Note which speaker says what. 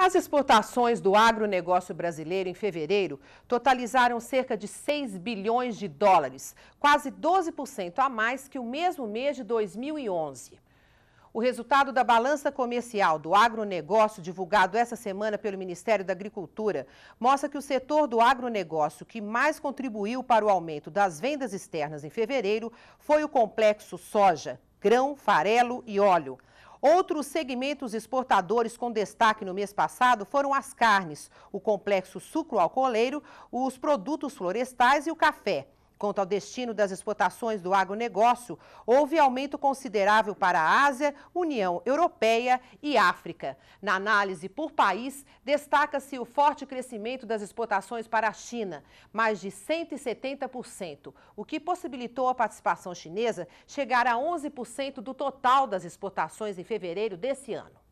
Speaker 1: As exportações do agronegócio brasileiro em fevereiro totalizaram cerca de 6 bilhões de dólares, quase 12% a mais que o mesmo mês de 2011. O resultado da balança comercial do agronegócio, divulgado essa semana pelo Ministério da Agricultura, mostra que o setor do agronegócio que mais contribuiu para o aumento das vendas externas em fevereiro foi o complexo soja, grão, farelo e óleo. Outros segmentos exportadores com destaque no mês passado foram as carnes, o complexo sucro-alcooleiro, os produtos florestais e o café. Quanto ao destino das exportações do agronegócio, houve aumento considerável para a Ásia, União Europeia e África. Na análise por país, destaca-se o forte crescimento das exportações para a China, mais de 170%, o que possibilitou a participação chinesa chegar a 11% do total das exportações em fevereiro desse ano.